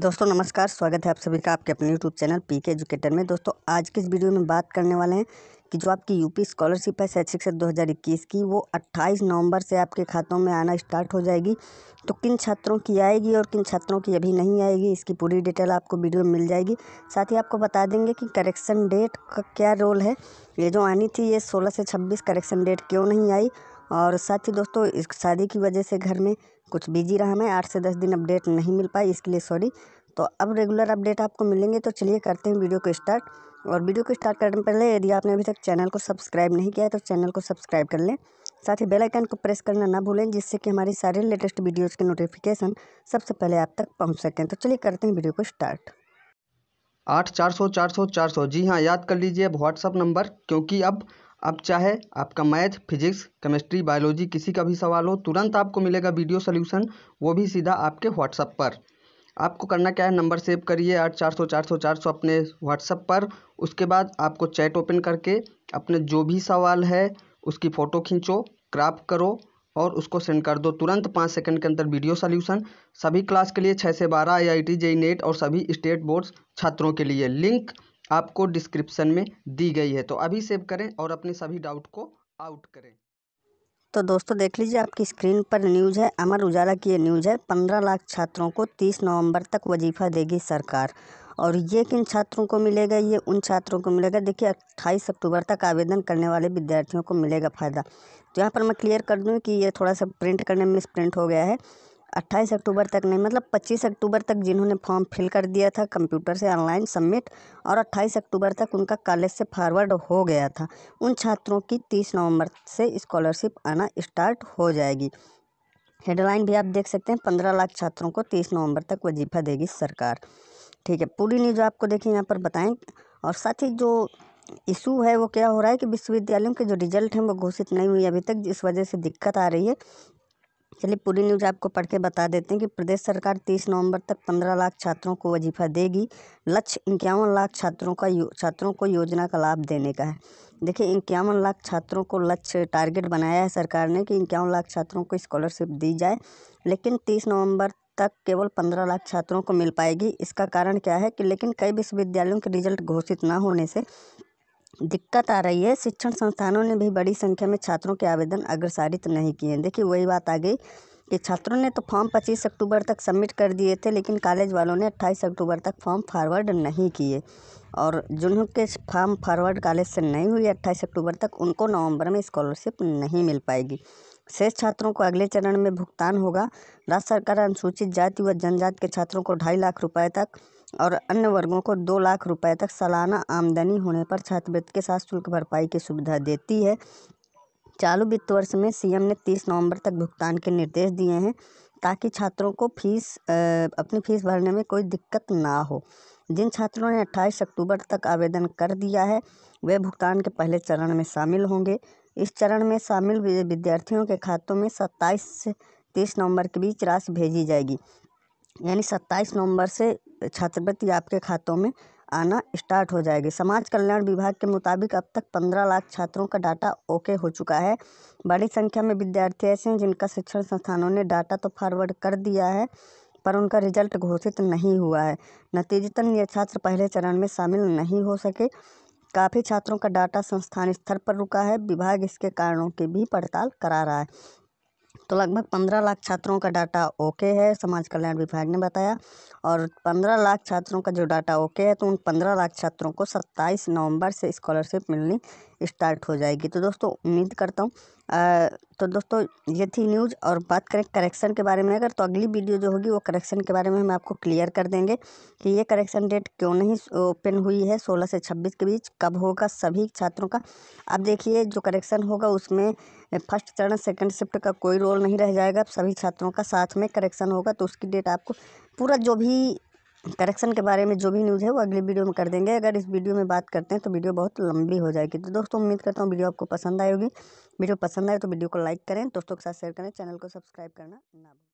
दोस्तों नमस्कार स्वागत है आप सभी का आपके अपने YouTube channel P K educator में दोस्तों आज के इस वीडियो में बात करने वाले हैं कि जो आपकी यूपी स्कॉलरशिप है शैक्षिक सत्र दो की वो 28 नवंबर से आपके खातों में आना स्टार्ट हो जाएगी तो किन छात्रों की आएगी और किन छात्रों की अभी नहीं आएगी इसकी पूरी डिटेल आपको वीडियो में मिल जाएगी साथ ही आपको बता देंगे कि करेक्शन डेट का क्या रोल है ये जो आनी थी ये सोलह से छब्बीस करेक्शन डेट क्यों नहीं आई और साथ ही दोस्तों इस शादी की वजह से घर में कुछ बिजी रहा मैं आठ से दस दिन अपडेट नहीं मिल पाई इसके लिए सॉरी तो अब रेगुलर अपडेट आपको मिलेंगे तो चलिए करते हैं वीडियो को स्टार्ट और वीडियो को स्टार्ट करने पहले यदि आपने अभी तक चैनल को सब्सक्राइब नहीं किया है तो चैनल को सब्सक्राइब कर लें साथ ही बेल आइकन को प्रेस करना ना भूलें जिससे कि हमारी सारे लेटेस्ट वीडियोज़ के नोटिफिकेशन सबसे पहले आप तक पहुँच सकें तो चलिए करते हैं वीडियो को स्टार्ट आठ चार सौ चार सौ चार सौ जी हाँ याद कर लीजिए अब व्हाट्सअप नंबर क्योंकि अब अब चाहे आपका मैथ फिजिक्स केमिस्ट्री बायोलॉजी किसी का भी सवाल हो तुरंत आपको मिलेगा वीडियो सोल्यूशन वो भी सीधा आपके व्हाट्सअप पर आपको करना क्या है नंबर सेव करिए आठ चार सौ चार सौ चार सौ अपने व्हाट्सअप पर उसके बाद आपको चैट ओपन करके अपने जो भी सवाल है उसकी फ़ोटो खींचो क्राप करो और उसको सेंड कर दो तुरंत पाँच सेकंड के अंदर वीडियो सोल्यूशन सभी क्लास के लिए छः से बारह आई आई टी नेट और सभी स्टेट बोर्ड्स छात्रों के लिए लिंक आपको डिस्क्रिप्शन में दी गई है तो अभी सेव करें और अपने सभी डाउट को आउट करें तो दोस्तों देख लीजिए आपकी स्क्रीन पर न्यूज़ है अमर उजाला की ये न्यूज़ है पंद्रह लाख छात्रों को तीस नवंबर तक वजीफा देगी सरकार और ये किन छात्रों को मिलेगा ये उन छात्रों को मिलेगा देखिए अट्ठाईस अक्टूबर तक आवेदन करने वाले विद्यार्थियों को मिलेगा फ़ायदा तो यहाँ पर मैं क्लियर कर दूँ कि ये थोड़ा सा प्रिंट करने में मिस प्रिंट हो गया है अट्ठाईस अक्टूबर तक नहीं मतलब पच्चीस अक्टूबर तक जिन्होंने फॉर्म फिल कर दिया था कंप्यूटर से ऑनलाइन सबमिट और अट्ठाईस अक्टूबर तक उनका कॉलेज से फॉरवर्ड हो गया था उन छात्रों की तीस नवंबर से स्कॉलरशिप आना स्टार्ट हो जाएगी हेडलाइन भी आप देख सकते हैं पंद्रह लाख छात्रों को तीस नवंबर तक वजीफा देगी सरकार ठीक है पूरी न्यूज आपको देखिए यहाँ पर बताएं और साथ ही जो इशू है वो क्या हो रहा है कि विश्वविद्यालयों के जो रिजल्ट हैं वो घोषित नहीं हुई अभी तक जिस वजह से दिक्कत आ रही है चलिए पूरी न्यूज़ आपको पढ़ के बता देते हैं कि प्रदेश सरकार तीस नवंबर तक पंद्रह लाख छात्रों को वजीफा देगी लक्ष्य इक्यावन लाख छात्रों का छात्रों को योजना का लाभ देने का है देखिए इक्यावन लाख छात्रों को लक्ष्य टारगेट बनाया है सरकार ने कि इक्यावन लाख छात्रों को स्कॉलरशिप दी जाए लेकिन तीस नवम्बर तक केवल पंद्रह लाख छात्रों को मिल पाएगी इसका कारण क्या है कि लेकिन कई विश्वविद्यालयों के रिजल्ट घोषित ना होने से दिक्कत आ रही है शिक्षण संस्थानों ने भी बड़ी संख्या में छात्रों के आवेदन अग्रसारित नहीं किए हैं देखिए वही बात आ गई कि छात्रों ने तो फॉर्म पच्चीस अक्टूबर तक सबमिट कर दिए थे लेकिन कॉलेज वालों ने अट्ठाईस अक्टूबर तक फॉर्म फॉरवर्ड नहीं किए और जिन्हों के फॉर्म फॉरवर्ड कॉलेज से नहीं हुई अट्ठाईस अक्टूबर तक उनको नवंबर में स्कॉलरशिप नहीं मिल पाएगी शेष छात्रों को अगले चरण में भुगतान होगा राज्य सरकार अनुसूचित जाति व जनजाति के छात्रों को ढाई लाख रुपये तक और अन्य वर्गों को दो लाख रुपये तक सालाना आमदनी होने पर छात्रवृत्ति के साथ शुल्क भरपाई की सुविधा देती है चालू वित्त वर्ष में सी एम ने तीस नवंबर तक भुगतान के निर्देश दिए हैं ताकि छात्रों को फीस अपनी फीस भरने में कोई दिक्कत ना हो जिन छात्रों ने अट्ठाईस अक्टूबर तक आवेदन कर दिया है वे भुगतान के पहले चरण में शामिल होंगे इस चरण में शामिल विद्यार्थियों के खातों में सत्ताईस से तीस नवंबर के बीच राशि भेजी जाएगी यानी सत्ताईस नवंबर से छात्रवृत्ति आपके खातों में आना स्टार्ट हो जाएगी समाज कल्याण विभाग के मुताबिक अब तक पंद्रह लाख छात्रों का डाटा ओके हो चुका है बड़ी संख्या में विद्यार्थी ऐसे हैं जिनका शिक्षण संस्थानों ने डाटा तो फॉरवर्ड कर दिया है पर उनका रिजल्ट घोषित नहीं हुआ है नतीजतन ये छात्र पहले चरण में शामिल नहीं हो सके काफ़ी छात्रों का डाटा संस्थान स्तर पर रुका है विभाग इसके कारणों की भी पड़ताल करा रहा है तो लगभग पंद्रह लाख छात्रों का डाटा ओके है समाज कल्याण विभाग ने बताया और पंद्रह लाख छात्रों का जो डाटा ओके है तो उन पंद्रह लाख छात्रों को सत्ताईस नवंबर से स्कॉलरशिप मिलनी स्टार्ट हो जाएगी तो दोस्तों उम्मीद करता हूँ तो दोस्तों ये थी न्यूज़ और बात करें करेक्शन के बारे में अगर तो अगली वीडियो जो होगी वो करेक्शन के बारे में हम आपको क्लियर कर देंगे कि ये करेक्शन डेट क्यों नहीं ओपन हुई है सोलह से छब्बीस के बीच कब होगा सभी छात्रों का अब देखिए जो करेक्शन होगा उसमें फर्स्ट चरण सेकंड शिफ्ट का कोई रोल नहीं रह जाएगा सभी छात्रों का साथ में करेक्शन होगा तो उसकी डेट आपको पूरा जो भी करेक्शन के बारे में जो भी न्यूज़ है वो अगली वीडियो में कर देंगे अगर इस वीडियो में बात करते हैं तो वीडियो बहुत लंबी हो जाएगी तो दोस्तों उम्मीद करता हूँ वीडियो आपको पसंद आएगी वीडियो पसंद आए तो वीडियो को लाइक करें दोस्तों के साथ शेयर करें चैनल को सब्सक्राइब करना ना